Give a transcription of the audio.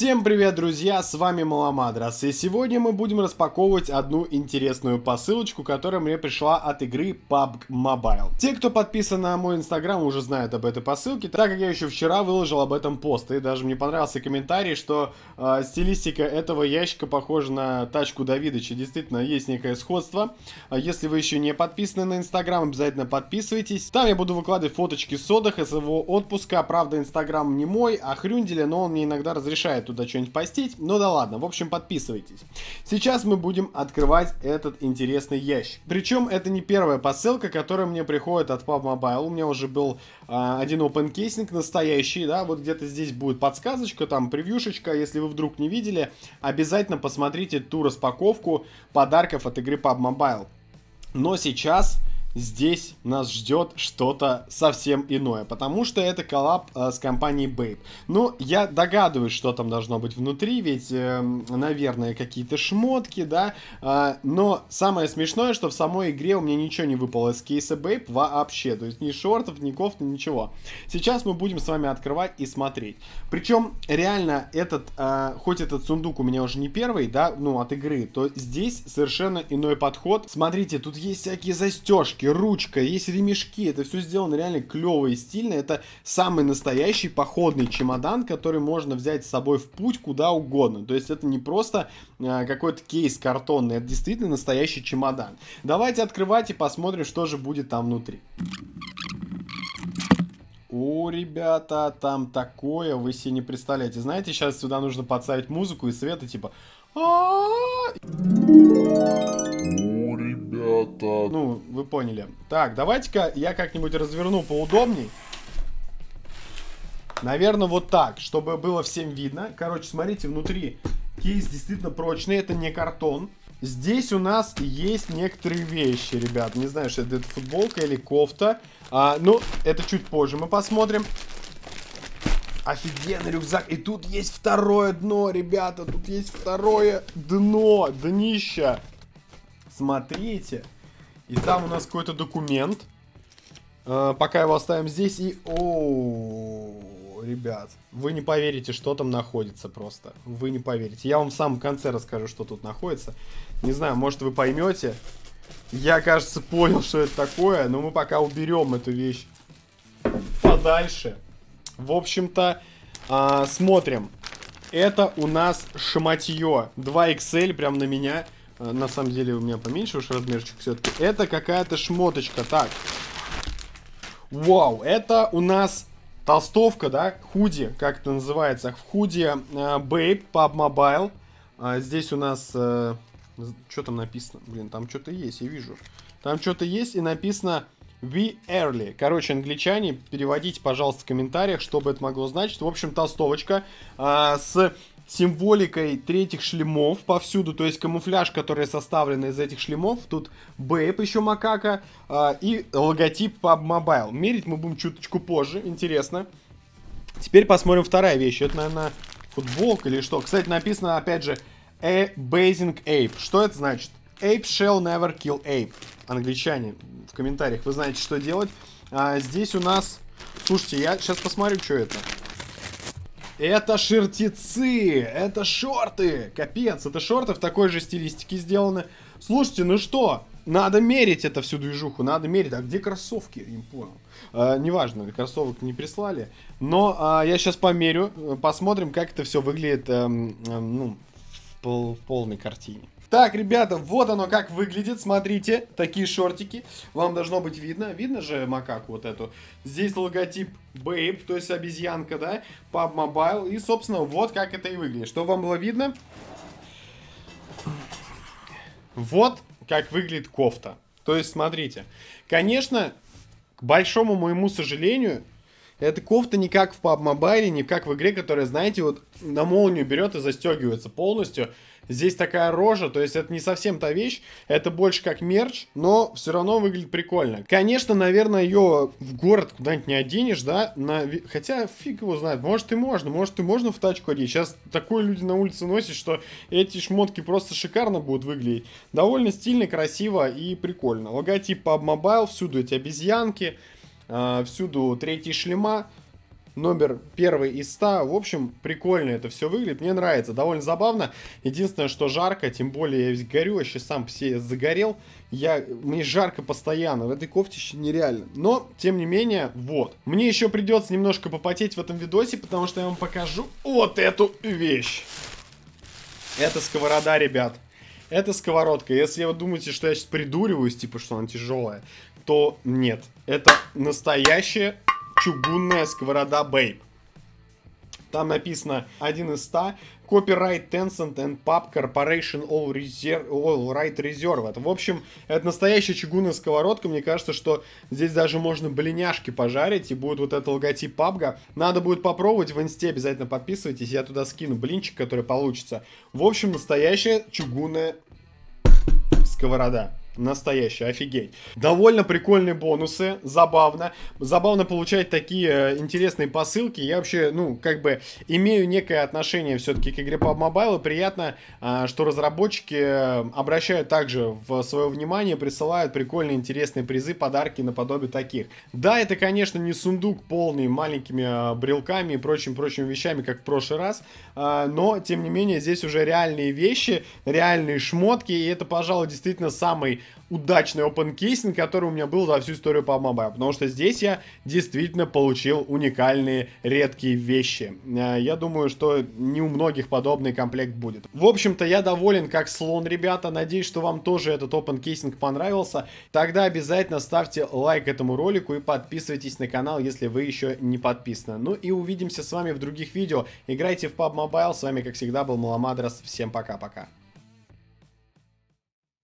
Всем привет, друзья, с вами Маломадрас, и сегодня мы будем распаковывать одну интересную посылочку, которая мне пришла от игры PUBG Mobile. Те, кто подписан на мой инстаграм, уже знают об этой посылке, так как я еще вчера выложил об этом пост, и даже мне понравился комментарий, что э, стилистика этого ящика похожа на тачку Давидыча, действительно, есть некое сходство. А если вы еще не подписаны на инстаграм, обязательно подписывайтесь. Там я буду выкладывать фоточки с отдыха, своего отпуска, правда, инстаграм не мой, а хрюнделя, но он мне иногда разрешает туда что-нибудь постить. но ну да ладно, в общем, подписывайтесь. Сейчас мы будем открывать этот интересный ящик. Причем это не первая посылка, которая мне приходит от PUB Mobile. У меня уже был э, один open кейсинг настоящий, да, вот где-то здесь будет подсказочка, там превьюшечка, если вы вдруг не видели, обязательно посмотрите ту распаковку подарков от игры PUB Mobile. Но сейчас здесь нас ждет что-то совсем иное, потому что это коллаб э, с компанией Бейп. Ну, я догадываюсь, что там должно быть внутри, ведь, э, наверное, какие-то шмотки, да, э, но самое смешное, что в самой игре у меня ничего не выпало из кейса Бейп вообще, то есть ни шортов, ни кофты, ничего. Сейчас мы будем с вами открывать и смотреть. Причем, реально, этот, э, хоть этот сундук у меня уже не первый, да, ну, от игры, то здесь совершенно иной подход. Смотрите, тут есть всякие застежки, ножки, ручка, есть ремешки. Это все сделано реально клево и стильно. Это самый настоящий походный чемодан, который можно взять с собой в путь куда угодно. То есть это не просто э, какой-то кейс картонный, это действительно настоящий чемодан. Давайте открывать и посмотрим, что же будет там внутри. О, ребята, там такое, вы себе не представляете. Знаете, сейчас сюда нужно подставить музыку и свет и типа то... Ну, вы поняли. Так, давайте-ка я как-нибудь разверну поудобней. Наверное, вот так, чтобы было всем видно. Короче, смотрите, внутри кейс действительно прочный, это не картон. Здесь у нас есть некоторые вещи, ребят. Не знаю, что это, это футболка или кофта. А, ну, это чуть позже мы посмотрим. Офигенный рюкзак. И тут есть второе дно, ребята. Тут есть второе дно, днище. Смотрите. И там у нас какой-то документ. Э, пока его оставим здесь и... о ребят, вы не поверите, что там находится просто. Вы не поверите. Я вам в самом конце расскажу, что тут находится. Не знаю, может вы поймете. Я, кажется, понял, что это такое, но мы пока уберем эту вещь подальше. В общем-то, э, смотрим. Это у нас шматье. 2 XL прям на меня. Э, на самом деле у меня поменьше уж размерчик все-таки. Это какая-то шмоточка. Так. Вау, это у нас толстовка, да? Худи, как это называется. В худи Бейб, э, Pub мобайл здесь у нас... Э, что там написано? Блин, там что-то есть, я вижу. Там что-то есть и написано We early. Короче, англичане, переводите, пожалуйста, в комментариях, что бы это могло значить. В общем, толстовочка э, с символикой третьих шлемов повсюду, то есть камуфляж, который составлен из этих шлемов. Тут бейп еще макака э, и логотип PUB Mobile. Мерить мы будем чуточку позже, интересно. Теперь посмотрим вторая вещь. Это, наверное, футболка или что. Кстати, написано, опять же, A Basing Ape. Что это значит? Ape shall never kill ape. Англичане, в комментариях вы знаете, что делать. А, здесь у нас... Слушайте, я сейчас посмотрю, что это. Это шертицы, это шорты. Капец, это шорты в такой же стилистике сделаны. Слушайте, ну что, надо мерить это всю движуху, надо мерить. А где кроссовки? Я не понял. А, неважно, кроссовок не прислали. Но а, я сейчас померю, посмотрим, как это все выглядит эм, эм, ну, в, пол, в полной картине. Так, ребята, вот оно как выглядит. Смотрите, такие шортики. Вам должно быть видно. Видно же макаку вот эту. Здесь логотип Babe, то есть обезьянка, да? Паб Мобайл. И, собственно, вот как это и выглядит. Что вам было видно? Вот как выглядит кофта. То есть, смотрите. Конечно, к большому моему сожалению, это кофта не как в PUBG Mobile, не как в игре, которая, знаете, вот на молнию берет и застегивается полностью. Здесь такая рожа, то есть это не совсем та вещь, это больше как мерч, но все равно выглядит прикольно. Конечно, наверное, ее в город куда-нибудь не оденешь, да, на... хотя фиг его знает, может и можно, может и можно в тачку одеть. Сейчас такое люди на улице носят, что эти шмотки просто шикарно будут выглядеть. Довольно стильно, красиво и прикольно. Логотип PUBG Mobile, всюду эти обезьянки, а, всюду третий шлема, номер первый из 100. В общем, прикольно это все выглядит. Мне нравится, довольно забавно. Единственное, что жарко, тем более я весь горю, я сейчас сам все загорел. Я, мне жарко постоянно, в этой кофте нереально. Но, тем не менее, вот. Мне еще придется немножко попотеть в этом видосе, потому что я вам покажу вот эту вещь. Это сковорода, ребят. Это сковородка. Если вы думаете, что я сейчас придуриваюсь, типа, что она тяжелая, то нет. Это настоящая чугунная сковорода Бейб. Там написано 1 из 100. Copyright Tencent and Pub Corporation All, Reserve, All Right Reserve. В общем, это настоящая чугунная сковородка. Мне кажется, что здесь даже можно блиняшки пожарить, и будет вот этот логотип PUBG. Надо будет попробовать в инсте, обязательно подписывайтесь, я туда скину блинчик, который получится. В общем, настоящая чугунная сковорода настоящий, офигеть. Довольно прикольные бонусы, забавно. Забавно получать такие э, интересные посылки. Я вообще, ну, как бы имею некое отношение все-таки к игре PUBG Mobile. И приятно, а, что разработчики э, обращают также в свое внимание, присылают прикольные, интересные призы, подарки наподобие таких. Да, это, конечно, не сундук полный маленькими э, брелками и прочим-прочим вещами, как в прошлый раз, а, но, тем не менее, здесь уже реальные вещи, реальные шмотки, и это, пожалуй, действительно самый удачный open кейсинг, который у меня был за всю историю по Мобаю, потому что здесь я действительно получил уникальные редкие вещи. Э, я думаю, что не у многих подобный комплект будет. В общем-то, я доволен как слон, ребята. Надеюсь, что вам тоже этот open кейсинг понравился. Тогда обязательно ставьте лайк этому ролику и подписывайтесь на канал, если вы еще не подписаны. Ну и увидимся с вами в других видео. Играйте в PUB Mobile. С вами, как всегда, был Маламадрас. Всем пока-пока.